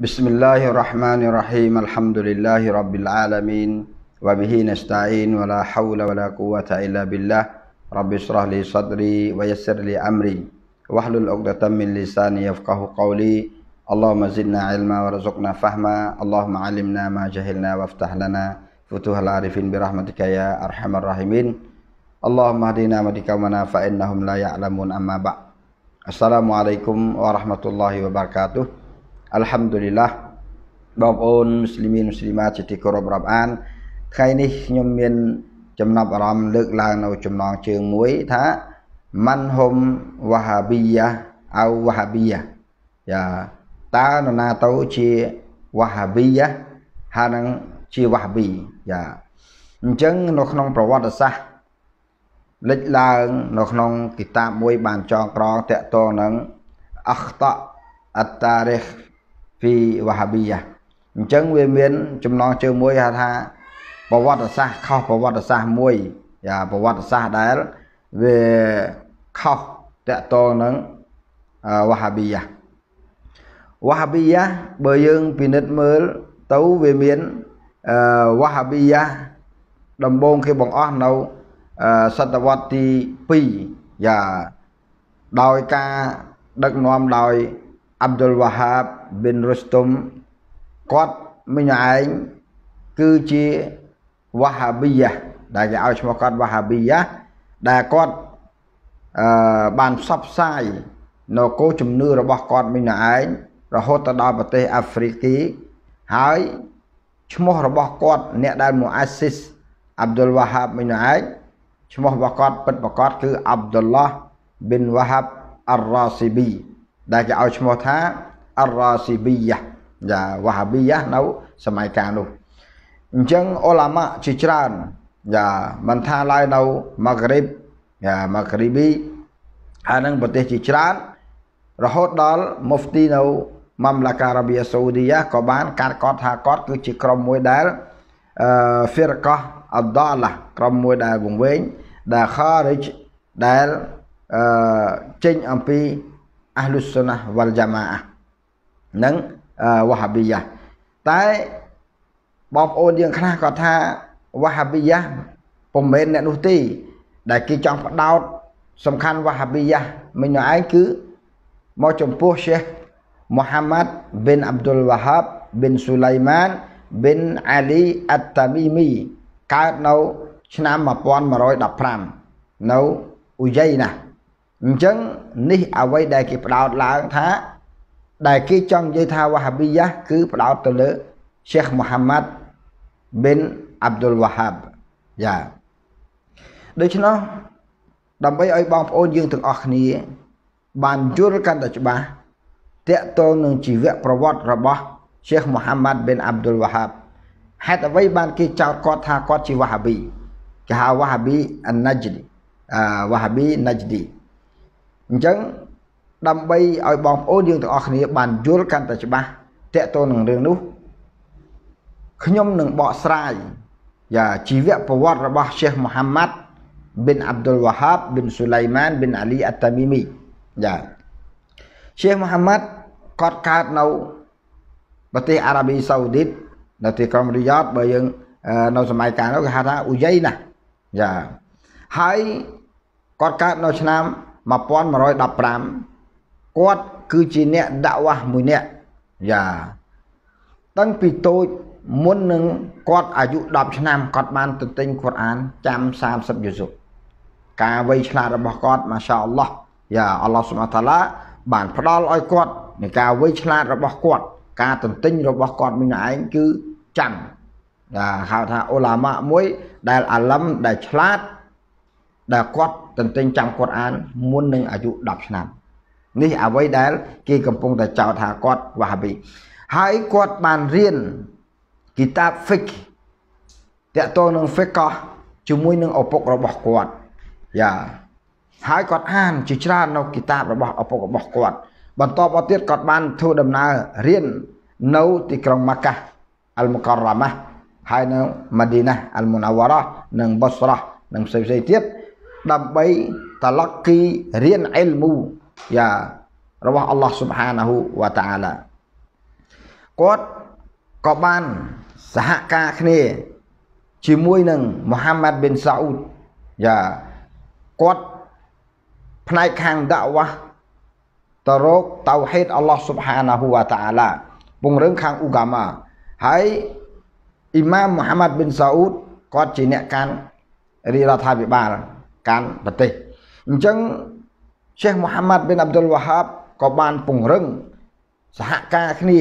بسم الله الرحمن الرحيم الحمد لله رب العالمين وبه نستعين ولا حول ولا قوة إلا بالله رب اشرح لي صدري ويسر لي أمري واحلل عقدة من لساني يفقه قولي اللهم زدنا علما ورزقنا فهما اللهم علمنا ما جهلنا وافتح لنا فتوح العارفين برحمتك يا أرحم الراحمين اللهم اهدنا مدكمنا فإنهم لا يعلمون أما بعد السلام عليكم ورحمة الله وبركاته អัลហាំឌុលីឡាបងប្អូនមូស្លីមីមូស្លីម៉ាជាទីគោរពរាប់អានថ្ងៃនេះខ្ញុំមាន ចំណាប់អារម្មណ៍លើកឡើងនៅចំណងជើងមួយថាម៉ាន់ហុំវ៉ាហាប៊ីយ៉ាអៅវ៉ាហាប៊ីយ៉ាយ៉ាតើនរណាទៅជាវ៉ាហាប៊ីយ៉ាហើយនឹងជាវ៉ាហាប៊ីយ៉ាអញ្ចឹងនៅក្នុងប្រវត្តិសាស្ត្រលេចឡើងនៅក្នុងគីតាបមួយ បានចងក្រងតកតងនឹងអខតអតារិហ្វពីវ៉ាហាប៊ីយ៉ាអញ្ចឹងវាមានចំណងជើងមួយហៅថាប្រវត្តិសាស្ត្រខុសប្រវត្តិសាស្ត្រមួយយ៉ាប្រវត្តិសាស្ត្រដែលវាខុសតកតងនឹងវ៉ាហាប៊ីយ៉ាវ៉ាហាប៊ីយ៉ាបើយើងពិនិត្យមើលទៅវាមានវ៉ាហាប៊ីយ៉ាដំបូងគេបង្អស់នៅសតវត្សទី2យ៉ាដោយការដឹកនាំដោយអាប់ឌុលវ៉ាហាប់ប៊ិនរុស្តុមគាត់មិញឯងគឺជាវ៉ាហាប៊ីយ៉ាដែលគេឲ្យឈ្មោះគាត់វ៉ាហាប៊ីយ៉ាដែលគាត់អឺបានផ្សព្វផ្សាយនៅគោលជំនឿរបស់គាត់មិញឯងរហូតទៅដល់ប្រទេសអាហ្វ្រិកីហើយឈ្មោះរបស់គាត់ អ្នកដែលមូអាស៊ីសអាប់ឌុលវ៉ាហាប់មិញឯងឈ្មោះរបស់គាត់ពិតប្រាកដគឺអាប់ឌុលឡោះប៊ិនវ៉ាហាប់អារ៉ាស៊ីប៊ីដែលគេឲ្យឈ្មោះថាអរ៉ាស៊ីប៊ីយ៉ាយ៉ាវ៉ាហាប៊ីយ៉ានៅសម័យកាលនោះអញ្ចឹងអ៊ុឡាម៉ាជាច្រើនយ៉ាមិនថាឡើយនៅម៉ាហ្គ្រីបយ៉ាម៉ាហ្គ្រីប៊ីហើយនឹងប្រទេសជាច្រើន រហូតដល់មូហ្ទីនៅម៉ាំឡាកាអារ៉ាប៊ីសាអូឌីយ៉ាក៏បាន កាត់គាត់ថាគាត់គឺជាក្រុមមួយដែលអឺហ្វីរកោះអដាឡាក្រុមមួយដែលវង្វេងដែលខារិចដែលអឺចេញអំពីអះលុសុណាវ៉ាល់ជាម៉ាអានិងវ៉ាហាប៊ីយ៉ាតែបងប្អូនយើងខ្លះគាត់ថាវ៉ាហាប៊ីយ៉ាពុំមែនអ្នកនោះទេដែលគេចង់ផ្ដោតសំខាន់វ៉ាហាប៊ីយ៉ាមិញនោះឯងគឺមកចំពោះ Sheikh Muhammad bin Abdul Wahab bin Sulaiman bin Ali At-Tamimi កើតនៅឆ្នាំ1115នៅអ៊ុយ៉ៃណាអញ្ចឹងនេះអ្វីដែលគេផ្ដោតឡើងថាដែលគេចង់និយាយថាវ៉ាហាប៊ីយ៉ាគឺផ្ដោតទៅលើ Sheikh Muhammad bin Abdul Wahhab យ៉ាដូច្នោះដើម្បីឲ្យបងប្អូនយើងទាំងអស់គ្នាបានយល់កាន់តែច្បាស់តកតងនឹងជីវប្រវត្តិរបស់ Sheikh Muhammad bin Abdul Wahhab ហេតុអ្វីបានគេចោទគាត់ថាគាត់ជាវ៉ាហាប៊ីគេហៅវ៉ាហាប៊ីអានណាជីឌីអឺវ៉ាហាប៊ីណាជីឌីអញ្ចឹងដើម្បីឲ្យបងប្អូនយើងទាំងអស់គ្នាបានយល់កាន់តែច្បាស់តកតទៅនឹងរឿងនោះខ្ញុំនឹងបកស្រាយយ៉ាជីវប្រវត្តិរបស់ឈេះមូហាម៉ាត់ប៊ីនអាប់ឌុលវ៉ាហាប់ប៊ីនស៊ូឡៃម៉ានប៊ីនអាលីអាតាមីមីយ៉ាឈេះមូហាម៉ាត់គាត់កើតនៅប្រទេសអារ៉ាប៊ីសាអូឌីតនៅទីក្រុងរីយ៉តបើយើងនៅសម័យកាលនោះគេហៅថាអ៊ូយៃណាយ៉ាហើយគាត់កើតនៅឆ្នាំ1115គាត់គឺជាអ្នកដាក់វ៉ាស់មួយអ្នកយ៉ាតាំងពីតូចមុននឹងគាត់អាយុ10ឆ្នាំគាត់បានទៅទិញកូរ៉ានចាំ30យូសុបការវៃឆ្លាតរបស់គាត់ម៉ាសាអល់ឡោះយ៉ាអល់ឡោះសុបតាឡាបានផ្ដល់ឲ្យគាត់នៃការវៃឆ្លាតរបស់គាត់ ការទន្ទិញរបស់គាត់មួយឯងគឺចាំដែលហៅថាអ៊ូឡាម៉ាមួយដែលអាឡឹមដែលឆ្លាតដែលគាត់ទន្ទិញចាំកូរ៉ានមុននឹងអាយុ10ឆ្នាំនេះអ្វីដែលគេកំពុងតែចោទថាគាត់វ៉ហាប៊ីហើយគាត់បានរៀនគីតាប fiqh តកតនឹង fiqh ជាមួយនឹងឪពុករបស់គាត់យ៉ាហើយគាត់អានជាច្រើននៅគីតាបរបស់ឪពុករបស់គាត់ បន្តមកទៀតគាត់បានធ្វើដំណើររៀននៅទីក្រុងម៉ាកាអលមករ៉ាម៉ាហើយនៅម៉ាឌីណាអលមុណាវរ៉ានិងប៊ុសរ៉ានិងផ្សេងៗទៀតដើម្បីតឡកគីរៀនអ៊ីលមូយ៉ារបស់អល់ឡោះស៊ុបហានាហ៊ូវតាអាឡាគាត់ក៏បានសហការគ្នាជាមួយនឹងមូហាម៉ាត់ប៊ីនសាអ៊ូដយ៉ាគាត់ផ្នែកខាងដាក់វ៉ាតរោគតៅហេតអល់ឡោះស៊ុបហានាហ៊ូវតាអាឡាពង្រឹងខាងអ៊ូកាម៉ាហើយអ៊ីម៉ាមមូហាម៉ាត់ប៊ីនសាអ៊ូដគាត់ជាអ្នកកាន់រាជរដ្ឋាភិបាលកាន់ប្រទេសអញ្ចឹងសេះមូហាម៉ាត់ប៊ីនអាប់ឌុលវ៉ាហាប់ក៏បានពង្រឹងសហការគ្នា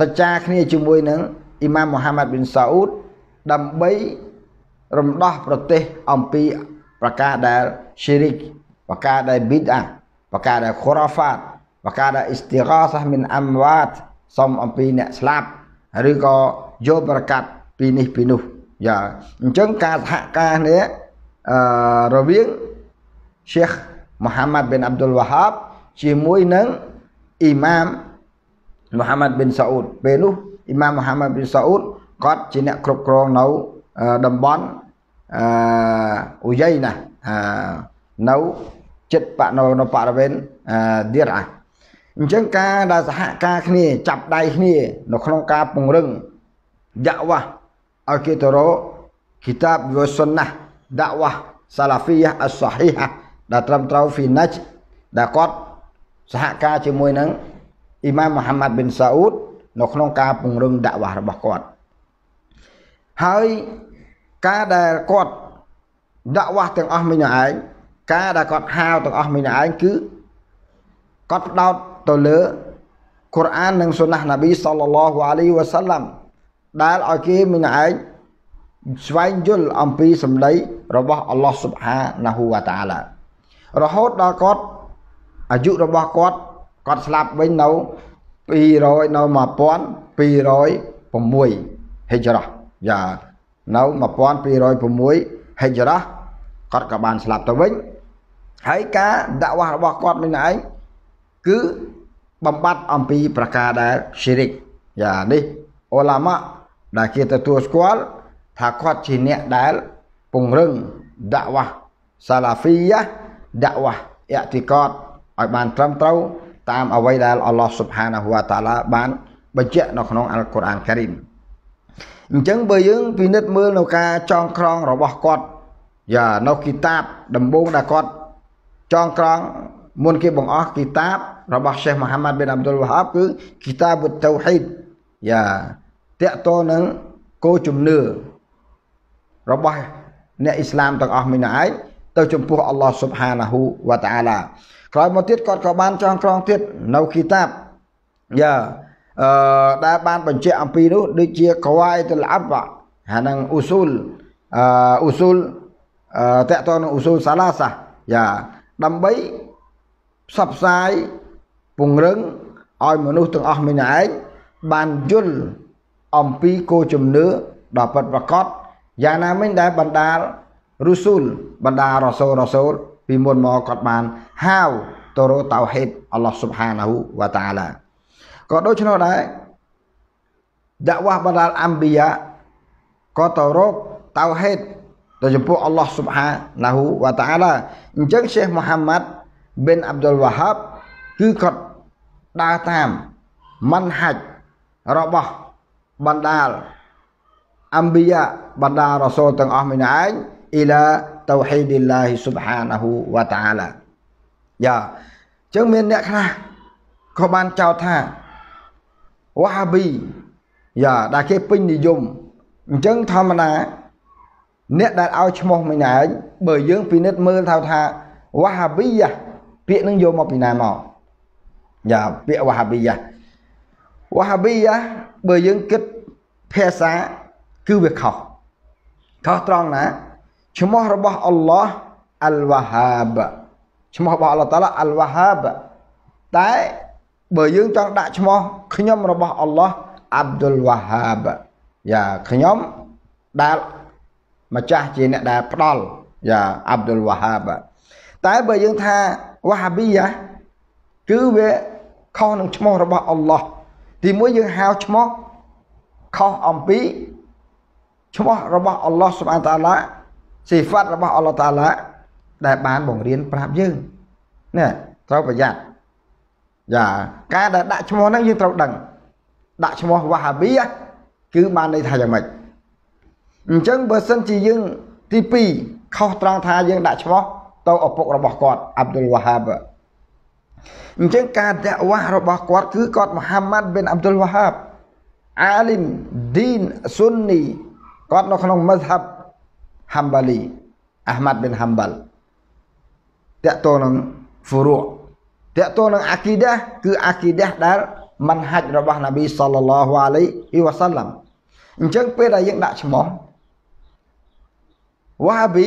សច្ចាគ្នាជាមួយនឹងអ៊ីម៉ាមមូហាម៉ាត់ប៊ីនសាអ៊ូតដើម្បីរំដោះប្រទេសអំពីប្រការដែលឈីរិកប្រការដែលប៊ីដអាប្រការដែលខូរ៉ាហ្វាតប្រការដែលអ៊ីស្ទីហ្គាសាមីនអាំវ៉ាតសុំអំពីអ្នកស្លាប់ឬក៏យកប្រកាសពីនេះពីនោះយ៉ាអញ្ចឹងការសហការនេះអឺរវាង Sheikh មូហាម៉ាត់ប៊ិនអាប់ឌុលវ៉ាហាប់ជាមួយនឹងអ៊ីម៉ាមមូហាម៉ាត់ប៊ិនសាអ៊ូដពេលនោះអ៊ីម៉ាមមូហាម៉ាត់ប៊ិនសាអ៊ូដគាត់ជាអ្នកគ្រប់គ្រងនៅតំបន់អឺអ៊ូយ៉ៃណាអឺនៅចិត្តបណោនៅបរិវេណអឺឌីរអាអញ្ចឹងការដែលសហការគ្នា ចាប់ដៃគ្នា នៅក្នុងការពង្រឹងយ៉ាវ៉ាឲ្យគេទៅរកគីតាបវសុនណាដាវ៉ាសាឡាហ្វីយ៉ាអស្សាហ៊ីហាដែលត្រឹមត្រូវ finish ដែលគាត់សហការជាមួយនឹងអ៊ីម៉ាមមូហាម៉ាត់ប៊ីនសាអ៊ូតនៅក្នុងការពង្រឹងដាក់វ៉ារបស់គាត់ហើយការដែលគាត់ដាក់វ៉ាទាំងអស់មិញឯងការដែលគាត់ហាវទាំងអស់មិញឯងគឺគាត់ផ្ដោតទៅលើកូរ៉ាននិងស៊ុនណះណាប៊ីសល្លឡោះអាលីវ៉ាសាឡាំដែលឲ្យគេមិញឯងស្វែងយល់អំពីសម្ដីរបស់អល់ឡោះស៊ុបហាណាហ៊ូវតាឡារហូតដល់គាត់អាយុរបស់គាត់គាត់ស្លាប់វិញនៅ200នៅ1206ហិជ្រោះយ៉ានៅ1206ហិជ្រោះគាត់ក៏បានស្លាប់ទៅវិញហើយការដាក់វ៉ាស់របស់គាត់នឹងឯងគឺបំបត្តិអំពីប្រការដែលស៊ីរិកយ៉ានេះអូឡាម៉ាដែលគេទទួលស្គាល់ថាគាត់ជាអ្នកដែលពង្រឹងដាក់វ៉ាស់សាឡាហ្វីយ៉ាដាក់វ៉ាអតិកតឲ្យបាន ត្រឹមត្រូវតាមអ្វីដែលអល់ឡោះស៊ុបហានាហ៊ូវតាឡាបានបញ្ជាក់នៅក្នុងអល់កុរអានការីមអញ្ចឹងបើយើងពិនិត្យមើលនៅការចងក្រងរបស់គាត់យ៉ានៅគីតាបដំបូងដែលគាត់ចងក្រងមុនគេបង្អស់គីតាប របស់សេះមូហាម៉ាត់ប៊ីនអាប់ឌុលវ៉ាហាប់គឺគីតាបុតតូហ៊ីដយ៉ាតកតនឹងគោជំនឿរបស់អ្នកអ៊ីស្លាមទាំងអស់មីនឯងទៅចំពោះអល់ឡោះស៊ុបហាណាហ៊ូវតាអាឡាក្រោយមកទៀតគាត់ក៏បានចងក្រងទៀតនៅគីតាបយ៉ាអឺដែលបានបញ្ជាក់អំពីនោះដូចជាកវ៉ៃតលអាប់អានឹងអ៊ូស៊ូលអឺអ៊ូស៊ូលអឺតកតនឹងអ៊ូស៊ូលសាឡាសាយ៉ាដើម្បីផ្សព្វផ្សាយពង្រឹងឲ្យមនុស្សទាំងអស់មិញឯងបានយល់អំពីគោលជំនឿដ៏ពិតប្រាកដយ៉ាងណាមិញដែលបណ្ដាលរុស៊ូលបណ្ដារ៉សូលរ៉សូលពីមុនមកគាត់បានហៅតរោតោហេតអល់ឡោះស៊ុបហានាហ៊ូវតាឡាក៏ដូច្នោះដែរដាក់វ៉ាបណ្ដាលអំបិយ៉ាក៏តរោតោហេតទៅចំពោះអល់ឡោះស៊ុបហានាហ៊ូវតាឡាអញ្ចឹងសេះមូហាម៉ាត់ប៊ីនអាប់ឌុលវ៉ាហាប់គឺគាត់ដើរតាមមិនហាច់របស់បណ្ដាលអំបិយ៉ាបណ្ដារ៉សូលទាំងអស់មួយឯង إلى توحيد الله سبحانه وتعالى យ៉ាចឹងមានអ្នកខ្លះក៏បានចោទថា Wahhabi យ៉ាដែលគេពេញនិយមអញ្ចឹងធម្មតាអ្នកដែលឲ្យឈ្មោះមួយណែបើយើងពិនិត្យមើលថាថា Wahhabi យ៉ាពាក្យនឹងយកមកពីណាមកយ៉ាពាក្យ Wahhabi យ៉ា Wahhabi យ៉ាបើយើងគិតភាសា គឺវាខុសខុសត្រង់ណាឈ្មោះរបស់អល់ឡោះអល់វ៉ាហាបឈ្មោះរបស់អល់ឡោះតាឡាអល់វ៉ាហាបតែបើយើងចង់ដាក់ឈ្មោះខ្ញុំរបស់អល់ឡោះអាប់ឌុលវ៉ាហាបយ៉ាខ្ញុំដែលម្ចាស់ជាអ្នកដែលផ្ដល់យ៉ាអាប់ឌុលវ៉ាហាបតែបើយើងថាវ៉ាហាប៊ីយ៉ាគឺវាខុសនឹងឈ្មោះរបស់អល់ឡោះទីមួយយើងហៅឈ្មោះខុសអំពីឈ្មោះរបស់អល់ឡោះស៊ុបអានតាឡាសិហ្វាត់របស់អល់ឡោះតាឡាដែលបានបង្រៀនប្រាប់យើងនេះត្រូវប្រយ័ត្នយ៉ាការដែលដាក់ឈ្មោះហ្នឹងយើងត្រូវដឹង ដាក់ឈ្មោះវ៉ាហាប៊ីគឺបានន័យថាយ៉ាងម៉េចអញ្ចឹងបើសិនជាយើងទី2ខុសត្រង់ថាយើងដាក់ឈ្មោះទៅឪពុករបស់គាត់អាប់ឌុលវ៉ាហាបអញ្ចឹងការដាក់វ៉ារបស់គាត់គឺគាត់មូហាម៉ាត់ប៊ីនអាប់ឌុលវ៉ាហាបអាលីមឌីនស៊ុននីគាត់នៅក្នុងមស្ហាប់ហាំបាលីអាហ្មាត់ប៊ិនហាំបាល់តកតនឹងហ្វូរូតកតនឹងអាគីដាគឺអាគីដាដែលមន្ហាច់របស់នប៊ីសល្លឡោះអាឡៃហ៊ីវ៉ាសាឡាំអញ្ចឹងពេលដែលយើងដាក់ឈ្មោះវ៉ាប៊ី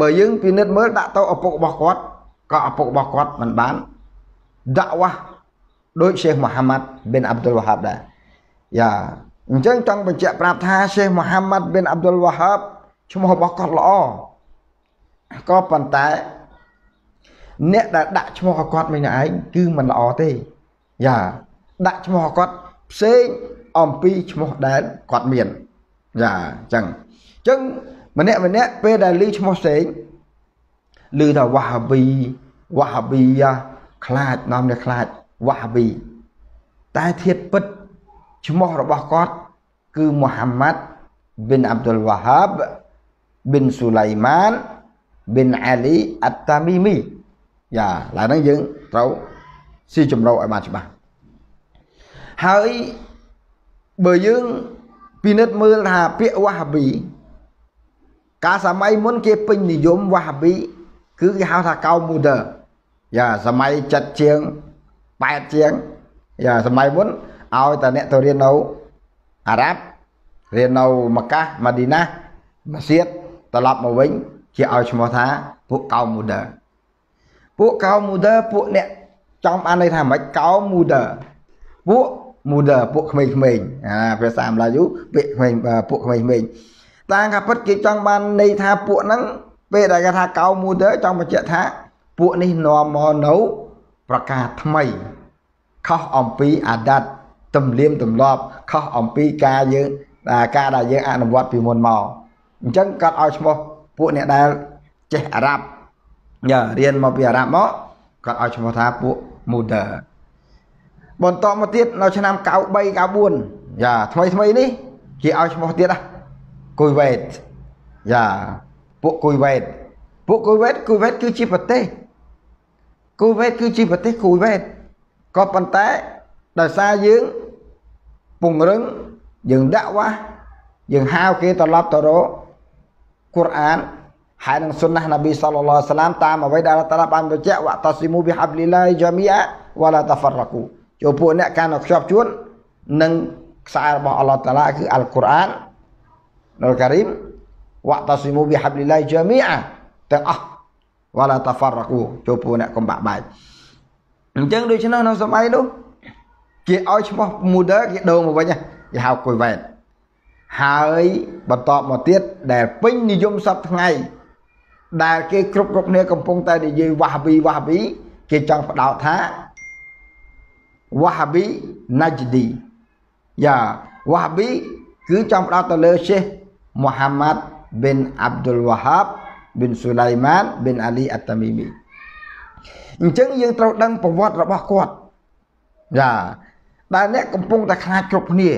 បើយើងពិនិត្យមើលដាក់ទៅឪពុករបស់គាត់ក៏ឪពុករបស់គាត់មិនបានដាក់វ៉ាដោយសេះមូហាម៉ាត់ប៊ិនអាប់ឌុលវ៉ាហាប់ដែរយ៉ាអញ្ចឹងចង់បញ្ជាក់ប្រាប់ថាសេះមូហាម៉ាត់ប៊ិនអាប់ឌុលវ៉ាហាប់ឈ្មោះរបស់គាត់ល្អក៏ប៉ុន្តែអ្នកដែលដាក់ឈ្មោះរបស់គាត់មិញឯងគឺមិនល្អទេយ៉ាដាក់ឈ្មោះរបស់គាត់ផ្សេងអំពីឈ្មោះដែលគាត់មានយ៉ាអញ្ចឹងអញ្ចឹងម្នាក់ម្នាក់ ពេលដែលឮឈ្មោះផ្សេងឮថាវ៉ាហាប៊ីវ៉ាហាប៊ីយ៉ាខ្លាចនាំនេះខ្លាចវ៉ាហាប៊ីតែធាតពិតឈ្មោះរបស់គាត់គឺមូហាម៉ាត់ប៊ីនអាប់ឌុលវ៉ាហាប់ប៊ីនស៊ូឡៃម៉ានប៊ីនអាលីអត្តាមីមីយ៉ាឡើយហ្នឹងយើងត្រូវស៊ីចម្រោឲ្យបានច្បាស់ហើយបើយើងពិនិត្យមើលថាពាក្យវ៉ាហាប៊ីកាលសម័យមុនគេពេញនិយមវ៉ាហាប៊ីគឺគេហៅថាកោមមូដឺយ៉ាសម័យចិត្តជាង8ជាងយ៉ាសម័យមុនឲ្យតែអ្នកទៅរៀននៅអារ៉ាប់រៀននៅម៉ាកាសម៉ាឌីណាម៉ាសៀតត្រឡប់មកវិញគេឲ្យឈ្មោះថាពួកកោមូដឺពួកកោមូដឺពួកអ្នកចង់បានន័យថាមិនកោមូដឺពួកមូដឺពួកក្មេងៗអាភាសាម្លាយូពាក្យក្មេងពួកក្មេងៗតាំងការពិតគេចង់បានន័យថាពួកហ្នឹងពេលដែលគេថាកោមូដឺចង់បញ្ជាក់ថាពួកនេះនាំមកនៅ ប្រការថ្មី ខុសអំពីអាដាតទំលៀមទម្លាប់ខុសអំពីការយើងការដែលយើងអនុវត្តពីមុនមកអញ្ចឹងគាត់ឲ្យឈ្មោះពួកអ្នកដែលចេះអារ៉ាប់ញ៉ារៀនមកពីអារ៉ាប់មកគាត់ឲ្យឈ្មោះថាពួក Muder បន្តមកទៀតនៅឆ្នាំ93 94យ៉ាថ្មីថ្មីនេះគេឲ្យឈ្មោះទៀតណាគួយវេតយ៉ាពួកគួយវេតពួកគួយវេតគួយវេតគឺជាប្រទេសគួយវេតគឺជាប្រទេសគួយវេតក៏ប៉ុន្តែដោយសារយើងពង្រឹងយើងដាក់វ៉ាយើងហាវគេត្រឡប់ទៅរកកុរអានហើយនឹងសុនណះនប៊ីសល្លឡោះសាឡាមតាមអ្វីដែលតាឡាបានបញ្ជាក់វ៉ាតាស៊ីមូប៊ីហាប់លីឡាយជាមីអាវ៉ាឡាតាហ្វារ៉ាគូចូលពួកអ្នកកាន់តែខ្ជាប់ជួននឹងខ្សែរបស់អល់ឡោះតាឡាគឺអល់កុរអាននៅការីមវ៉ាតាស៊ីមូប៊ីហាប់លីឡាយជាមីអាទាំងអស់វ៉ាឡាតាហ្វារ៉ាគូចូលពួកអ្នកកុំបាក់បែកអញ្ចឹងដូច្នោះនៅសម័យនោះគេឲ្យឈ្មោះមូដឺគេដូរមកវិញគេហៅគុយវ៉ែតហើយបន្តមកទៀត ដែលពេញនិយមសពថ្ងៃដែលគេគ្រប់គ្រប់គ្នាកំពុងតែនិយាយវ៉ាហាប៊ីវ៉ាហាប៊ីគេចង់ផ្ដោតថាវ៉ាហាប៊ីណាជីឌីយ៉ាវ៉ាហាប៊ីគឺចង់ផ្ដោតទៅលើសេះមូហាម៉ាត់ប៊ិនអាប់ឌុលវ៉ាហាប់ប៊ិនស៊ូឡៃម៉ានប៊ិនអាលីអាតាមីមីអញ្ចឹងយើងត្រូវដឹងប្រវត្តិរបស់គាត់យ៉ាដែល អ្នកកំពុងតែខ្លាចគ្រប់គ្នា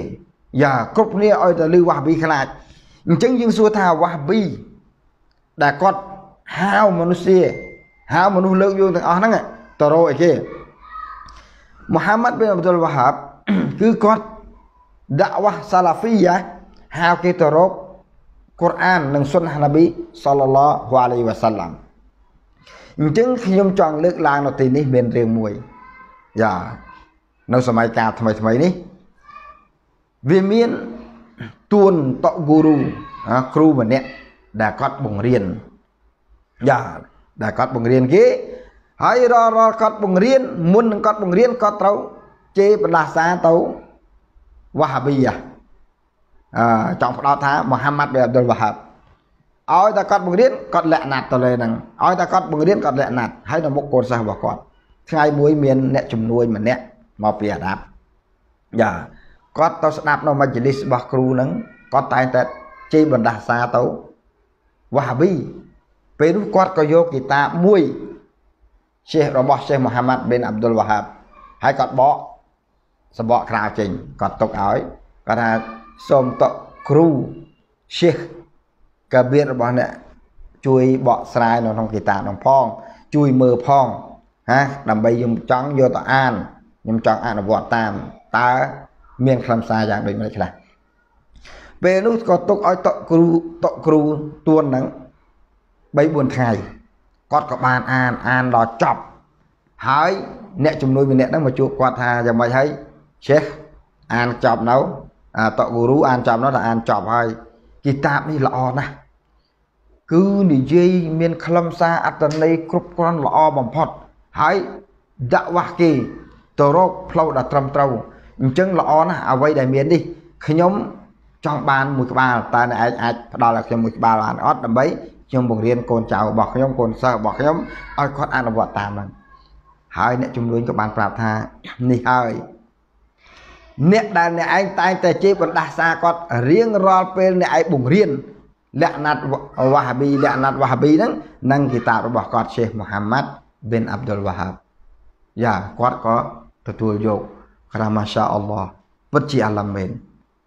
យ៉ាគ្រប់គ្នាឲ្យតែលឺវ៉ាស់ប៊ីខ្លាចអញ្ចឹងយើងសួរថាវ៉ាស់ប៊ីដែលគាត់ហាវមនុស្សជាហាវមនុស្សលើកយើងទាំងអស់ហ្នឹងតរោអីគេមូហាម៉ាត់ប៊ីនអាប់ឌុលវ៉ាហាប់គឺគាត់ដាក់វ៉ាស់សាឡាហ្វីយ៉ាហាវគេទៅរកកូរ៉ាននិងសុនណានប៊ីសល្លឡោះអាឡៃវ៉ាសាឡាំអញ្ចឹងខ្ញុំចង់លើកឡើងនៅទីនេះ មានរឿងមួយយ៉ានៅសម័យកាលថ្មីថ្មីនេះវាមានទួនតគូរូគ្រូម្នាក់ដែលគាត់បង្រៀនយ៉ាដែលគាត់បង្រៀនគេហើយរាល់រាល់គាត់បង្រៀនមុននឹងគាត់បង្រៀនគាត់ត្រូវជេរបណ្ដាសាទៅវ៉ាហាប៊ីអចង់ផ្ដោតថាមូហាម៉ាត់ប៊ីអាប់ឌុលវ៉ាហាប់ឲ្យតែគាត់បង្រៀនគាត់លក្ខណៈទៅលើហ្នឹងឲ្យតែគាត់បង្រៀនគាត់លក្ខណៈហើយនៅមុខកូនសិស្សរបស់គាត់ថ្ងៃមួយមានអ្នកជំនួយម្នាក់មកពីអារ៉ាប់យ៉ាគាត់ទៅស្ដាប់នៅមជ្ឈលិសរបស់គ្រូហ្នឹងគាត់តែងតែជិះបណ្ដាសាទៅវ៉ាវីពេលនោះគាត់ក៏យកហ្គីតាមួយសេះរបស់សេះមូហាម៉ាត់ប៊ីនអាប់ឌុលវ៉ាហាប់ហើយគាត់បកសបកក្រៅចេញគាត់ទុកឲ្យគាត់ថាសូមតគ្រូសេះកាបៀតរបស់អ្នកជួយបកស្រាយនៅក្នុងហ្គីតានឹងផង ជួយមើលផងណាដើម្បីខ្ញុំចង់យកទៅអានខ្ញុំចង់អនុវត្តតាមតើមានខ្លឹមសារយ៉ាងដូចម្តេចខ្លះពេលនោះក៏ទុកឲ្យតុគ្រូតុគ្រូទួនហ្នឹង3 4ថ្ងៃគាត់ក៏បានអានអានដល់ចប់ហើយអ្នកជំនួយម្នាក់ហ្នឹងមកជួបគាត់ថាយ៉ាងម៉េចហើយឆេះអានចប់នៅអាតុគ្រូអានចប់នៅតែអានចប់ហើយ គីតាបនេះល្អណាស់គឺនិយាយមាន ខ្លឹមសារអត្តន័យគ្រប់គ្រាន់ល្អបំផុតហើយដាក់វ៉ាស់គេទៅរកផ្លូវដែលត្រឹមត្រូវអញ្ចឹងល្អណាស់អ្វីដែលមាននេះខ្ញុំ ចង់បានមួយក្បាលតើអ្នកឯងអាចផ្ដល់ឲ្យខ្ញុំមួយក្បាលបានអត់ដើម្បីខ្ញុំបង្រៀនកូនចៅរបស់ខ្ញុំកូនសិស្សរបស់ខ្ញុំឲ្យគាត់អនុវត្តតាមហ្នឹងហើយអ្នកជំនួញក៏បានប្រាប់ថានេះហើយអ្នកដែលអ្នកឯងតែងតែជេរបណ្ដាសាគាត់រៀងរាល់ពេលអ្នកឯងបង្រៀនលក្ខណៈវ៉ាហាប៊ីលក្ខណៈវ៉ាហាប៊ីហ្នឹងនឹងគីតាបរបស់គាត់ Sheikh Muhammad bin Abdul Wahhab យ៉ាគាត់ក៏ទទួលយកគាត់ថាម៉ាសាអល់ឡោះពិតជាអាឡាមែន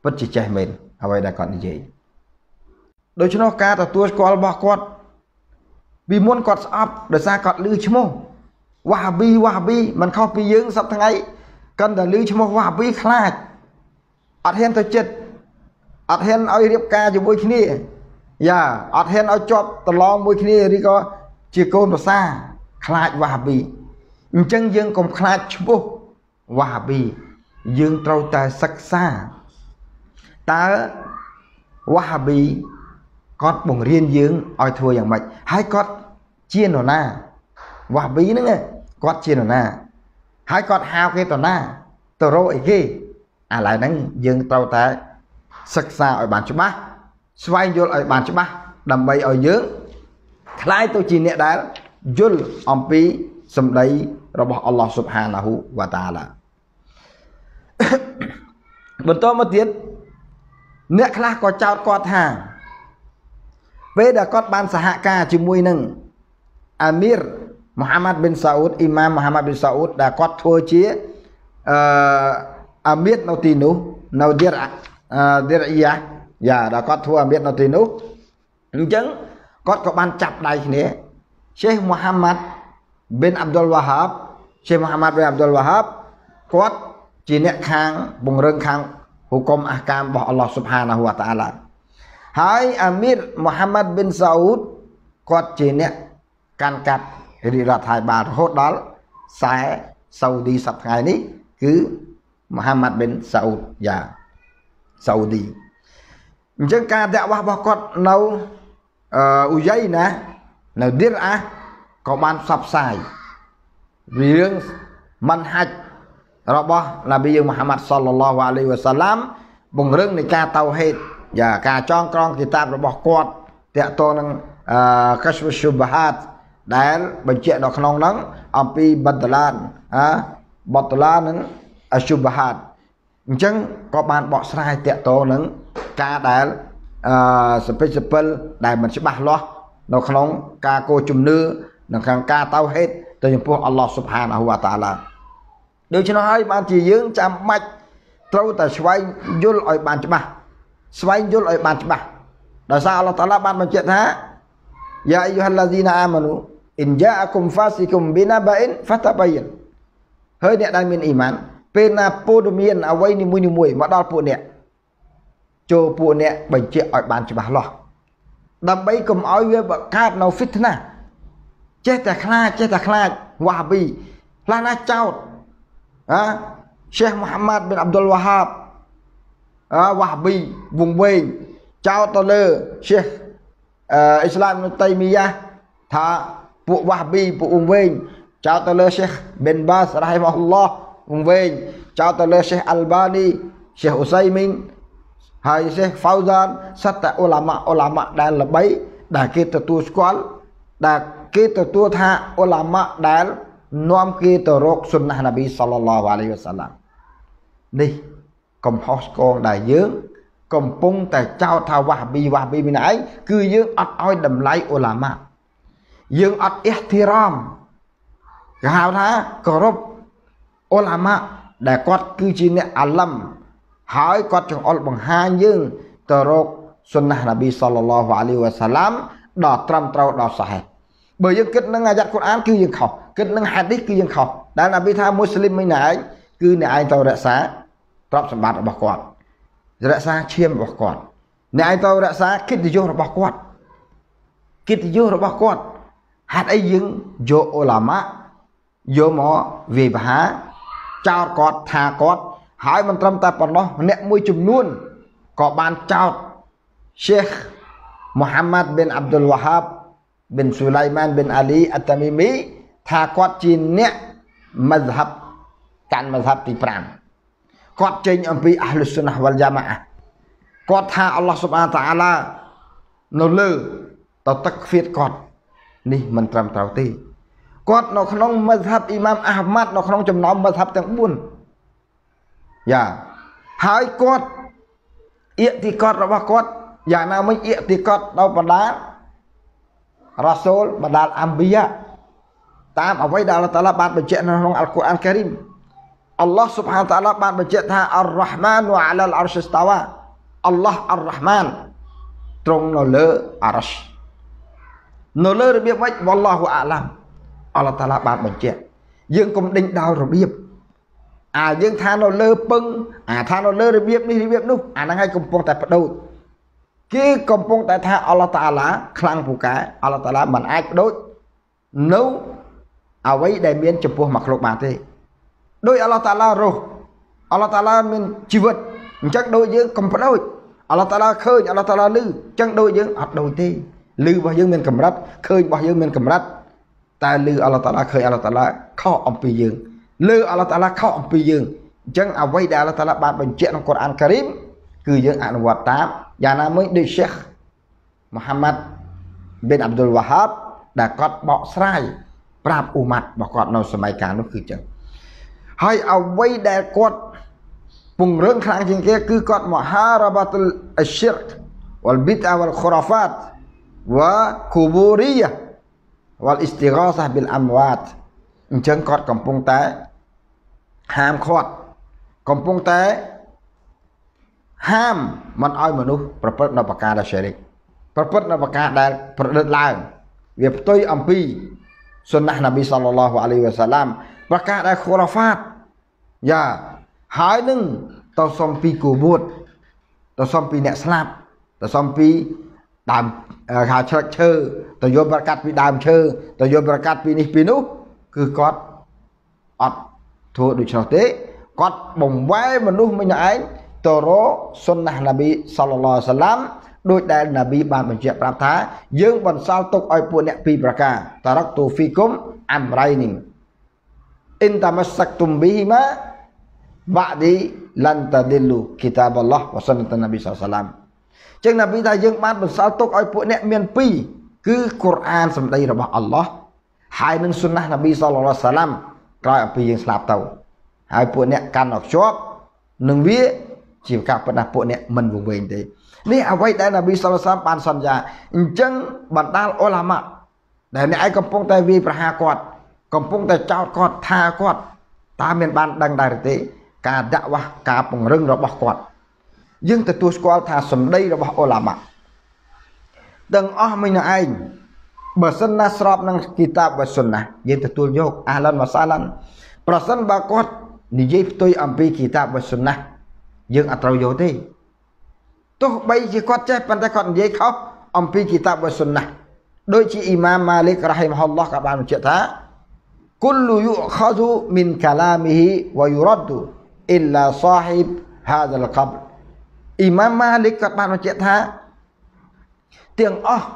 ពិតជាចេះមែនអ្វីដែលគាត់និយាយដូច្នោះការទទួលស្គាល់របស់គាត់ពីមុនគាត់ស្អប់ដោយសារគាត់ឮឈ្មោះវ៉ាប៊ីវ៉ាប៊ីមិនខុសពីយើងសប្តាហ៍ថ្ងៃកាន់តែឮឈ្មោះវ៉ាប៊ីខ្លាចអត់ហ៊ានទៅចិត្តអត់ហ៊ានឲ្យរៀបការជាមួយគ្នាយ៉ាអត់ហ៊ានឲ្យជាប់ប្រឡងមួយគ្នាឬក៏ជាកូនប្រសាខ្លាចវ៉ាប៊ីអញ្ចឹងយើងកុំខ្លាចឈ្មោះវ៉ាហាប៊ីយើងត្រូវតែសិក្សាតើវ៉ាហាប៊ីគាត់បង្រៀនយើងឲ្យធ្វើយ៉ាងម៉េចហើយគាត់ជានរណាវ៉ាហាប៊ីហ្នឹងគាត់ជានរណាហើយគាត់ហៅគេតណាទៅរកអីគេឥឡូវហ្នឹងយើងត្រូវតែសិក្សាឲ្យបានច្បាស់ស្វែងយល់ឲ្យបានច្បាស់ដើម្បីឲ្យយើងក្លាយទៅជាអ្នកដែលយល់អំពី សម្ដីរបស់អល់ឡោះស៊ុបហានាហ៊ូវតាឡាបន្តមកទៀតអ្នកខ្លះក៏ចោទគាត់ថាពេលដែលគាត់បានសហការជាមួយនឹងអាមីរមូហាម៉ាត់ប៊ីនសាអ៊ូដអ៊ីម៉ាមមូហាម៉ាត់ប៊ីនសាអ៊ូដដែលគាត់ធ្វើជាអឺអាមីរនៅទីនោះនៅឌីរអឺឌីរយ៉ាយ៉ាដល់គាត់ធ្វើអាមីរនៅទីនោះអញ្ចឹងគាត់ក៏បានចាប់ដៃគ្នាសេះមូហាម៉ាត់ប៊ីនអាប់ឌុលវ៉ាហាប់សេះមូហាម៉ាត់ប៊ីនអាប់ឌុលវ៉ាហាប់គាត់ជាអ្នកខាងពង្រឹងខាងហុគមអះកាមរបស់អល់ឡោះស៊ុបហានាហ៊ូវតាអាឡាហើយអាមីរមូហាម៉ាត់ប៊ីនសាអ៊ូដគាត់ជាអ្នកកាន់កាប់រាជរដ្ឋាភិបាលរហូតដល់ខ្សែសាអូឌីសប្តាហ៍នេះគឺមូហាម៉ាត់ប៊ីនសាអ៊ូដយ៉ាសាអូឌីអញ្ចឹងការដាក់វ៉ាស់របស់គាត់នៅអ៊ូយ៉ៃណានៅឌីរអាក៏បានផ្សព្វផ្សាយរឿងមិនហាច់របស់នប៊ីយើងមូហាម៉ាត់សល្លឡោះអាឡៃវ៉ាសាឡាមបង្រឹងនៃការតៅហេតយ៉ាការចងក្រងគីតាបរបស់គាត់តាក់ទងនឹងអឺកាសវស៊ុបហាតដែលបញ្ជាក់នៅក្នុងហ្នឹងអំពីបតឡានអឺបតឡាននឹងអស៊ុបហាតអញ្ចឹងក៏បានបកស្រាយតាក់ទងនឹងការដែលអឺសពិសពិលដែលមិនច្បាស់លាស់នៅក្នុងការកោជំនឿនៅក្នុងការតៅហេតទៅចំពោះអល់ឡោះស៊ុបហានអហ៊ូវតាឡាដូច្នោះហើយបានជាយើងចាំបាច់ត្រូវតែស្វែងយល់ឲ្យបានច្បាស់ស្វែងយល់ឲ្យបានច្បាស់ដោយសារអល់ឡោះតាឡាបានបញ្ជាក់ថាយ៉ាអាយូហាឡាជីណាអាម៉ានូអ៊ីនយ៉ាអាគុំហ្វាស៊ីគុំប៊ីណាបាអ៊ីនហ្វាតាបៃនហើយអ្នកដែលមានអ៊ីម៉ាន ពេលណាព័ត៌មានអ្វីនីមួយនីមួយមកដល់ពួកអ្នកចូលពួកអ្នកបញ្ជាក់ឲ្យបានច្បាស់លាស់ដើម្បីកុំឲ្យវាបង្កើតនៅ fitna ចេះតែខ្លាចចេះតែខ្លាចវ៉ាប៊ីខ្លះណាចោត à, Sheikh Muhammad bin Abdul Wahab à, Wahbi vùng bên chào tờ lơ Sheikh à, Islam Taymiyah thả bộ Wahbi bộ vùng bên chào tờ lơ Sheikh bin Bas rahimahullah vùng bên chào tờ lơ Sheikh Albani Sheikh Usaymin hay Sheikh Fauzan sát tại ulama ulama đang là bấy đã kia tự tu kết đã kia tự tu tha ulama đang នាំគេទៅរកសុណាននប៊ីសល្លឡោះអាឡៃវសាឡាំនេះកំហុសឆ្គងដែលយើងកំពុងតែចោទថាវ៉ាប៊ីវ៉ាប៊ីមានឯងគឺយើងអត់ឲ្យតម្លៃអ៊ូឡាម៉ាយើងអត់អ៊ីហ្ទីរ៉មគេហៅថាគោរពអ៊ូឡាម៉ាដែលគាត់គឺជាអ្នកអាឡឹមហើយគាត់ចង្អុលបង្ហាញយើងទៅរកសុណាននប៊ីសល្លឡោះអាឡៃវសាឡាំដល់ត្រឹមត្រូវដល់សាហេះបើយើងគិតនឹងអាយ៉ាត់កូរ៉ានគឺយើងខុសគិតនឹងហាឌីសគឺយើងខុសដែលអាពីថាមូស្លីមមិនណែឯងគឺអ្នកឯងត្រូវរក្សាទ្រព្យសម្បត្តិរបស់គាត់រក្សាឈាមរបស់គាត់ អ្នកឯងត្រូវរក្សាកិត្តិយសរបស់គាត់កិត្តិយសរបស់គាត់ហេតុអីយើងយកអូឡាម៉ាយកមកវាយប្រហារចោតគាត់ថាគាត់ហើយមិនត្រឹមតែប៉ុណ្ណោះអ្នកមួយចំនួនក៏បានចោត Sheikh Muhammad bin Abdul Wahhab bin Sulaiman bin Ali At-Tamimi ថាគាត់ជាអ្នកមស្ហាប់កាន់មស្ហាប់ទី5គាត់ចេញ អំពីអះលុសុណះវលយ៉ាម៉ាគាត់ថាអល់ឡោះស៊ុបអាតាអាឡានៅលើតទឹកឃ្វៀតគាត់នេះមិនត្រឹមត្រូវទេគាត់នៅក្នុងមស្ហាប់អ៊ីម៉ាមអាហ្មាត់នៅក្នុងចំណោមមស្ហាប់ទាំង4យ៉ាហើយគាត់អ៊ីតិកតរបស់គាត់យ៉ាងណាមិញអ៊ីតិកតដល់បណ្ដារ៉ាសូលបណ្ដាលអំបិយ៉ាតាមអ្វីដែលអល់ឡោះតាឡាបានបញ្ជាក់នៅក្នុងអល់កុរអានការីមអល់ឡោះស៊ុបហានតាឡាបានបញ្ជាក់ថាអររ៉ហ្មានវ៉អាឡាលអរស្តាវ៉ាអល់ឡោះអររ៉ហ្មានទ្រង់នៅលើអរស្នៅលើរបៀបម៉េចវ៉ឡោះអាឡាំអល់ឡោះតាឡាបានបញ្ជាក់យើងកុំដេញដោលរបៀបអាយើងថានៅលើពឹងអាថានៅលើរបៀបនេះរបៀបនោះអាហ្នឹងឯងកំពុងតែបដូរគេកំពុងតែថាអល់ឡោះតាឡាខ្លាំងពូកែអល់ឡោះតាឡាមិនអាចបដូរនៅអ្វីដែលមានចំពោះមកគ្រប់បានទេដោយអល់ឡោះតាឡារស់អល់ឡោះតាឡាមានជីវិតអញ្ចឹងដូចយើងកំប្ដោចអល់ឡោះតាឡាឃើញអល់ឡោះតាឡាឮអញ្ចឹងដូចយើងអត់ដូចទេឮរបស់យើងមានកម្រិតឃើញរបស់យើងមានកម្រិតតែឮអល់ឡោះតាឡាឃើញអល់ឡោះតាឡាខកអំពីយើងឮអល់ឡោះតាឡាខកអំពីយើងអញ្ចឹងអ្វីដែលអល់ឡោះតាឡាបានបញ្ជាក់ក្នុងកូរ៉ានការីមគឺយើងអនុវត្តតាមយ៉ាងណាមិញដូច Sheikh មូហាម៉ាត់ប៊ីនអាប់ឌុលវ៉ាហាប់ដែលគាត់បកស្រាយប្រាប់អ៊ូម៉ាត់របស់គាត់នៅសម័យកាលនោះគឺចឹងហើយអ្វីដែលគាត់ពង្រឹងខ្លាំងជាងគេ គឺគាត់មហារបតុលអស្យិរវលបិតអវលខូរ៉ាហ្វាតវកូបូរីយ៉ាវលអ៊ីស្ទីហ្គាសាប៊ីលអាំវ៉ាតអញ្ចឹងគាត់កំពុងតែ ហាមឃាត់កំពុងតែហាមមិនឲ្យមនុស្សប្រព្រឹត្តនៅប្រការដែល syirik ប្រព្រឹត្តនៅប្រការដែលប្រឌិតឡើងវាផ្ទុយអំពីសុនណះនប៊ីសល្លឡោះអាឡៃវ៉ាសាឡាមប្រកាសដែលខូរ៉ាហ្វាតយ៉ាហើយនឹងតសំពីគូបួតតសំពីអ្នកស្លាប់តសំពីដើមខាជ្រឹកឈើតយកប្រកាសពីដើមឈើតយកប្រកាសពីនេះពីនោះគឺគាត់អត់ធ្វើដូច្នោះទេគាត់បង្វែរមនុស្សមិញឯងតរសុនណះនប៊ីសល្លឡោះអាឡៃវ៉ាសាឡាមដោយដែលណាប៊ីបានបញ្ជាក់ប្រាប់ថាយើងបន្សល់ទុកឲ្យពួកអ្នកពីរប្រការតរកទូហ្វីគុមអាំរៃនីអ៊ីនតាម៉ាសាក់ទុំប៊ីម៉ាវ៉ាឌីឡាន់តាឌីលូគីតាបអល់ឡោះវ៉ាសុនតណាប៊ីសាឡាមចឹងណាប៊ីថាយើងបានបន្សល់ទុកឲ្យពួកអ្នកមានពីរគឺកូរ៉ានសម្ដីរបស់អល់ឡោះហើយនឹងសុនណះណាប៊ីសាឡឡោះសាឡាមក្រោយអំពីយើងស្លាប់ទៅហើយពួកអ្នកកាន់អត់ជាប់នឹងវាជាការប៉ុណ្ណាពួកអ្នកមិនវង្វេងទេនេះអ្វីដែលនប៊ីសលសាមបានសន្យាអញ្ចឹងបណ្ដាលអ៊ុឡាម៉ាដែលអ្នកឯងកំពុងតែវាយប្រហារគាត់ កំពុងតែចោទគាត់ថាគាត់តើមានបានដឹងដែរទេ ការដាក់វ៉ាស់ការពង្រឹងរបស់គាត់យើងទទួលស្គាល់ថាសម្ដីរបស់អ៊ុឡាម៉ាទាំងអស់មិញនឹងឯងបើសិនណាស្របនឹងគីតាបវសុនណាយើងទទួលយកអាឡានម៉ាសាឡានប្រសិនបើគាត់និយាយផ្ទុយអំពីគីតាបវសុនណាយើងអត់ត្រូវយកទេទោះបីជាគាត់ចេះប៉ុន្តែគាត់និយាយខុសអំពីគីតាបវសុនណាដូចជាអ៊ីម៉ាមម៉ាលិករ៉ហ៊ីមហ៊ុលឡោះក៏បានបញ្ជាក់ថាគុលលយុខុសមីនកាឡាមីហ៊ីវយុរ៉ដអ៊ីឡាសាហ៊ីបហាដាលកាប់អ៊ីម៉ាមម៉ាលិកក៏បានបញ្ជាក់ថាទាំងអស់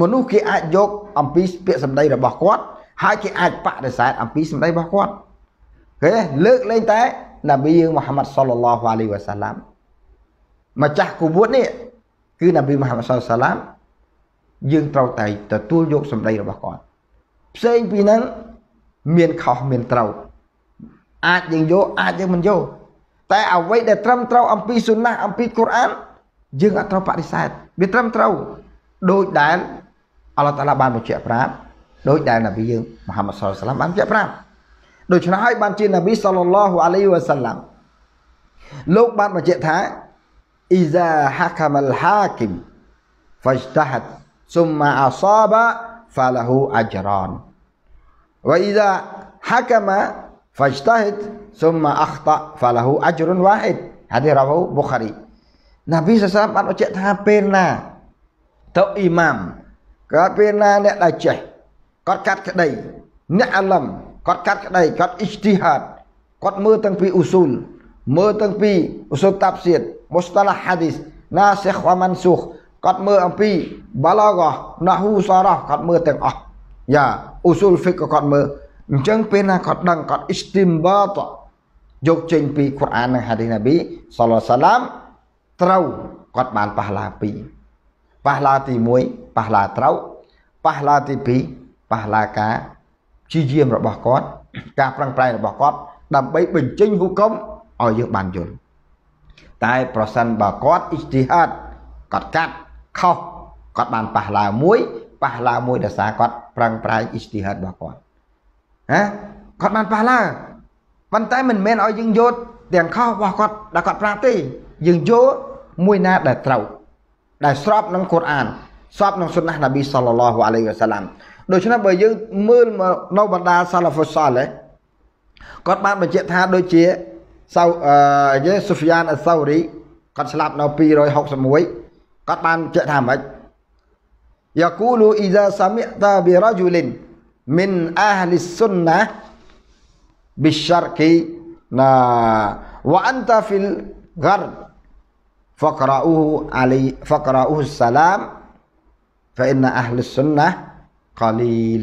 មនុស្សគេអាចយកអំពីពាក្យសម្ដីរបស់គាត់ហើយគេអាចបដិសេធអំពីសម្ដីរបស់គាត់គេលើកលែងតែនប៊ីយើងមូហាម៉ាត់សុលឡាហ៍អាឡៃវ៉ាសាឡាមម្ចាស់គូវត់នេះគឺនប៊ីមហាម៉ាត់សាឡាមយើងត្រូវតែទទួលយកសម្ដីរបស់គាត់ផ្សេងពីហ្នឹងមានខុសមានត្រូវអាចយើងយកអាចយើងមិនយកតែអ្វីដែលត្រឹមត្រូវអំពីសុណាអំពីកូរ៉ានយើងអត់ត្រូវបដិសេធវាត្រឹមត្រូវដោយដែលអល់ឡោះតាឡាបានបញ្ជាក់ប្រាប់ដោយដែលនប៊ីយើងមហាម៉ាត់សាឡាមបានបញ្ជាក់ប្រាប់ដូច្នេះហើយបានជានប៊ីសាឡឡោះអាឡៃវ៉ាសាឡាមលោកបានបញ្ជាក់ថា iza hakamal hakim fajtahad summa asaba falahu ajran wa iza hakama fajtahid summa akhta falahu ajrun wahid Hadir rawahu Bukhari Nabi sesamat ojek tapena tok imam kapena nek lajeh kot kat kedai nek alam kot kat kedai kot ijtihad kot mơ pi usul មើលទាំងពីរឧសុតាប់សៀតមុស្តឡាហាឌីស ណាសេះវ៉ាម៉ាន់ស៊ូគាត់មើលអំពីបាឡកណាហ៊ូសារ៉ាគាត់មើលទាំងអស់យ៉ាអ៊ូស៊ុលហ្វិកក៏គាត់មើលអញ្ចឹងពេលណាគាត់ដឹងគាត់អ៊ីស្ទីមបាតយកចេញពីកូរ៉ាននិងហាឌីសណាប៊ីសល្លសាឡាមត្រូវគាត់បានប៉ះឡាពីរប៉ះឡាទី1ប៉ះឡាត្រូវប៉ះឡាទី2ប៉ះឡាការជាយាមរបស់គាត់ ការប្រឹងប្រែងរបស់គាត់ដើម្បីបញ្ចេញហុកុំឲ្យយើងបានយល់តែប្រសិនបើគាត់អ៊ីស្ទីហាតគាត់កាត់ខុសគាត់បានប៉ះឡាវមួយប៉ះឡាវមួយដោយសារគាត់ប្រឹងប្រែងអ៊ីស្ទីហាតរបស់គាត់ណាគាត់បានប៉ះឡាវប៉ុន្តែមិនមែនឲ្យយើងយកទាំងខុសរបស់គាត់ដែលគាត់ប្រាទេ យើងយកមួយណាដែលត្រូវដែលស្របនឹងកូរ៉ានស្របនឹងសុណាហ៍នប៊ីសល្លឡោះអាឡៃវ៉ាសាឡាំដូច្នេះបើយើងមើលនៅបណ្ដាសាឡាហ្វុសសាលេគាត់បានបញ្ជាក់ថាដូចជាសូវយេស៊ូហ្វយ៉ានអសូរីគាត់ស្លាប់នៅ261គាត់បានចេះថាម៉េចយ៉ាគូលូអ៊ីហ្សាសាមីតាប៊ីរ៉ាជូលិនមិនអាហ្លីសុនណាប៊ីស្ហារគីណាវ៉ាអន្តាហ្វីលហ្ការហ្វក្រអ៊ូអាលីហ្វក្រអ៊ូសាឡាម فإن أهل السنة قليل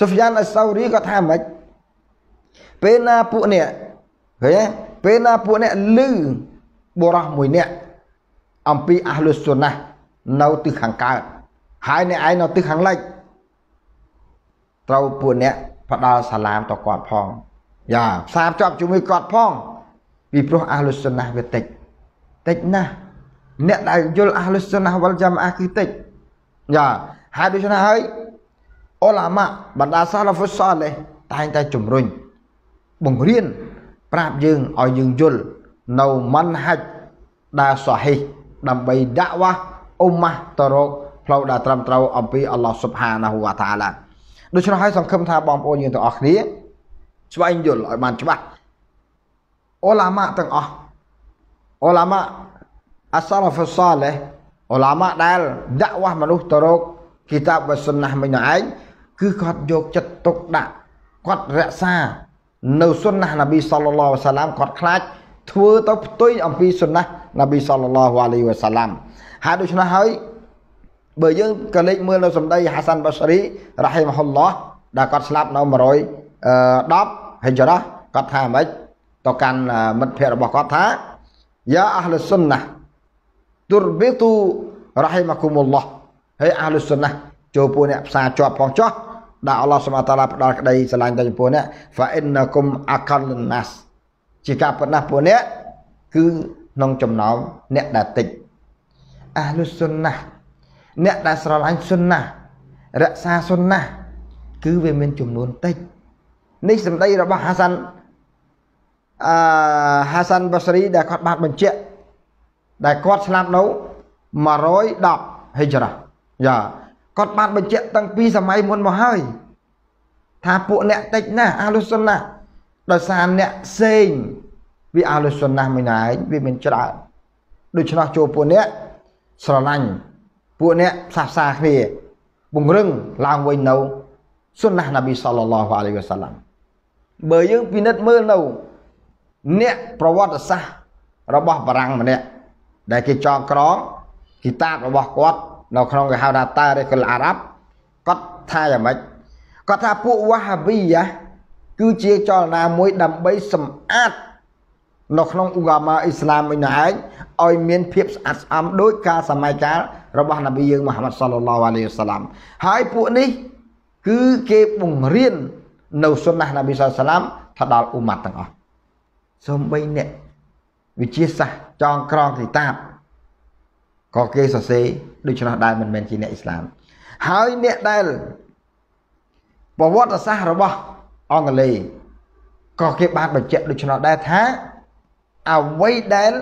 سفيان الثوري قد حمد ពេលណាពួកអ្នកឃើញទេពេលណាពួកអ្នកឮបរោះមួយនាក់អំពីអាហ្លុសុណានៅទិសខាងកើតហើយអ្នកឯងនៅទិសខាងលិចត្រូវពួកអ្នកផ្ដល់សាឡាមទៅគាត់ផងយ៉ាផ្សារភ្ជាប់ជាមួយគាត់ផង ពីព្រោះអាហ្លុសុណាវាតិចតិចណាស់អ្នកដែលយល់អាហ្លុសុណាវលចាំអាគឺតិចយ៉ាហើយដូច្នេះហើយអុលអាម៉ាបណ្ដាសាឡាហ្វុសសាលេតែងតែជំរុញបង្រៀនប្រាប់យើងឲ្យយើងយល់នៅមនហិច្ចដែលសាហិដើម្បីដាក់វ៉ាអ៊ុមម៉ាស់ទៅរកផ្លូវដែលត្រឹមត្រូវអំពីអល់ឡោះសុបហានាហ៊ូវតាឡាដូច្នោះហើយសង្ឃឹមថាបងប្អូនយើងទាំងអស់គ្នាស្វែងយល់ឲ្យបានច្បាស់អូឡាម៉ាទាំងអស់អូឡាម៉ាអាសារ៉ហ្វសាលេអូឡាម៉ាដែលដាក់វ៉ាមនុស្សទៅរកគីតាបវសុនណះមិញឯងគឺគាត់យកចិត្តទុកដាក់គាត់រក្សានៅសុនណះណាប៊ីសល្លឡោះសាឡាមគាត់ខ្លាចធ្វើទៅផ្ទុយអំពីសុនណះណាប៊ីសល្លឡោះអាលីវសាឡាមហើយដូច្នេះហើយបើយើងក៏លេចមើលនៅសម្ដីហាសាន់បាស្រីរ៉ាហ៊ីមហ៊ុលឡោះដែលគាត់ស្លាប់នៅ110ហិចរ៉ាគាត់ថាម៉េចទៅកាន់មិត្តភ័ក្តិរបស់គាត់ថាយ៉ាអហ្លុសុនណះទុរបេទូរ៉ាហ៊ីមគុមុលឡោះហើយអហ្លុសុនណះចូលពួកអ្នកផ្សារជាប់ផងចោះដែលអល់ឡោះសុបាតាឡាផ្ដល់ក្តីស្រឡាញ់ទៅចំពោះអ្នក fa innakum aqallun nas ជាការប៉ុណ្ណាពួកអ្នកគឺក្នុងចំណោមអ្នកដែលតិចអាហ្លុសុនណាអ្នកដែលស្រឡាញ់សុនណារក្សាសុនណាគឺវាមានចំនួនតិចនេះសម្ដីរបស់ហាសាន់អឺហាសាន់បាស្រីដែលគាត់បានបញ្ជាក់ដែលគាត់ស្លាប់នៅ110ហិជ្រះយ៉ាគាត់បានបញ្ជាក់តាំងពីសម័យមុនមកហើយថាពួកអ្នកតិចណាស់អាលុសុនណាដោយសារអ្នកសេងវាអាលុសុនណាស់មិនឯងវាមានច្រើនដូច្នោះចូលពួកអ្នកស្រឡាញ់ពួកអ្នកផ្សះផ្សាគ្នាពង្រឹងឡើងវិញនៅសុនណាស់ណាប៊ីសល្លឡោះអាឡៃវ៉ាសាឡាំបើយើងពិនិត្យមើលនៅ អ្នកប្រវត្តិសាស្ត្ររបស់បារាំងម្នាក់ដែលគេចងក្រងគីតាបរបស់គាត់នៅក្នុងគេហៅថាតារិកលអារ៉ាប់គាត់ថាយ៉ាងម៉េចគាត់ថាពួកវ៉ាហាប៊ីយ៉ាគឺជាចលនាមួយដើម្បីសម្អាតនៅក្នុងឧកាមាអ៊ីស្លាមវិញឯងឲ្យមានភាពស្អាតស្អំដោយ ការសម័យកាលរបស់នប៊ីយើងមូហាម៉ាត់សល្លឡោះអាឡៃហ៊ីវសាឡាមហើយពួកនេះគឺគេបង្រៀន នៅសុនណះនប៊ីសល្លឡាមថាដល់អ៊ុម៉ាត់ទាំងអស់សូម្បីអ្នកវិជាសាស្ត្រចងក្រងគីតាប់ក៏គេសរសេរដូច្នោះដែរមិនមែនជាអ្នកអ៊ីស្លាមហើយអ្នកដែលប្រវត្តិសាស្ត្ររបស់អង់គ្លេសក៏គេបានបញ្ជាក់ដូច្នោះដែរថាអ្វីដែល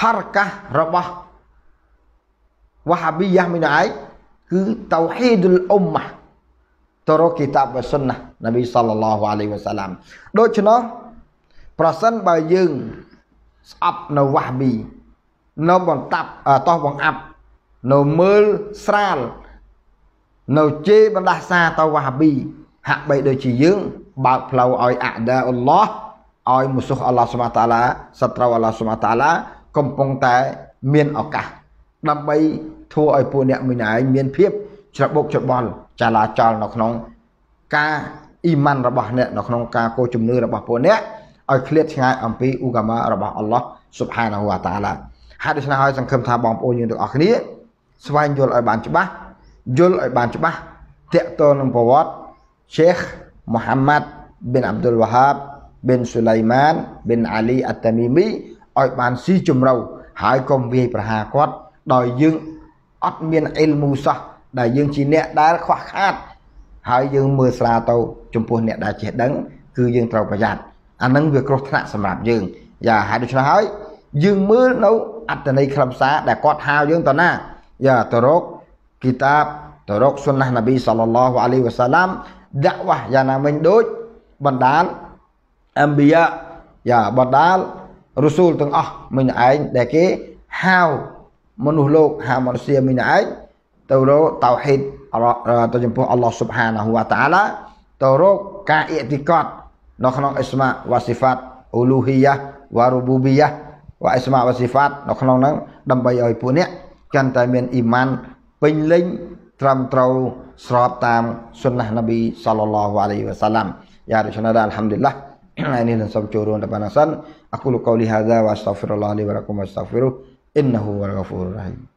ហរកាសរបស់វ៉ាហាប៊ីយ៉ាមីណៃគឺតោហីឌុលអ៊ុមម៉ាតរគីតាប់វ៉ាសុនណានប៊ីសល្លឡោះអាឡៃវ៉ាសាឡាមដូច្នោះប្រសិនបើយើងស្អប់នៅវ៉ាហាប៊ីនៅបន្តាប់តោះបង្អាប់នៅមើលស្រាលនៅជេរបណ្ដាសាទៅវ៉ាហាប៊ីហាក់បីដូចជាយើង បើកផ្លូវឲ្យអាដាអ៊ុលឡោះឲ្យមុសុខអល់ឡោះសុបតាឡាសត្រូវអល់ឡោះសុបតាឡា កំពុងតែមានឱកាសដើម្បីធ្វើឲ្យពួកអ្នកមួយណៃមានភាពច្របូកច្របល់ចលាចលនៅក្នុង ការអ៊ីម៉ាន់របស់អ្នកនៅក្នុងការកោជំនឿរបស់ពួកអ្នកឲ្យឃ្លាតឆ្ងាយអំពីឧបមារបស់អល់ឡោះ سبحانه และ تعالى ហេតុដូច្នេះហើយសង្ឃឹមថាបងប្អូនយើងទាំងអស់គ្នា ស្វែងយល់ឲ្យបានច្បាស់យល់ឲ្យបានច្បាស់តាក់ទងនឹងប្រវត្តិ Sheikh Muhammad bin Abdul Wahhab bin Sulaiman bin Ali At-Tamimi ឲ្យបានស៊ីជម្រៅហើយកុំវាយប្រហារគាត់ដោយយើងអត់មានអ៊ីលមូសោះដែលយើងជាអ្នកដែលខ្វះខាតហើយយើងមើលស្រាលទៅចំពោះអ្នកដែលចេះដឹង គឺយើងត្រូវប្រយ័ត្នអានឹងវាគ្រោះថ្នាក់សម្រាប់យើងយ៉ាហើយដូច្នេះហើយយើងមើលនៅអត្តន័យខ្លឹមសារដែលគាត់ហៅយើងទៅណាយ៉ាទៅរកគីតាបទៅរកសុនណះនប៊ីសល្លឡោះអាលីវសាឡាមដាក់វ៉ាស់យ៉ាងណាមិញដូចបណ្ដាលអម្បិយាយ៉ាបណ្ដាលរស៊ូលទាំងអស់មិញឯងដែលគេហៅមនុស្សលោកហៅមនុស្សមិញឯងទៅរកតោហិតទៅចំពោះអល់ឡោះស៊ុបហានាហ៊ូវតាឡាទៅរកការអ៊ីតិកតនៅក្នុងអិស្មាវ៉ាស៊ីហ្វាតអ៊ូលូហ៊ីយ៉ាវ៉ារូបូប៊ីយ៉ាវអិស្មាវសិហ្វាតនៅក្នុងហ្នឹងដើម្បីឲ្យពួកអ្នកកាន់តែមានអ៊ីម៉ានពេញលេញត្រឹមត្រូវស្របតាមសុនណះនប៊ីសល្លឡោះអាឡៃវ៉ាសាឡាំយ៉ាដូច្នេះដែរអัลហាំឌីលឡា ini dan sob curun tapanasan aku lu qauli hadza wa astaghfirullah li wa lakum wastaghfiruh innahu wal ghafurur rahim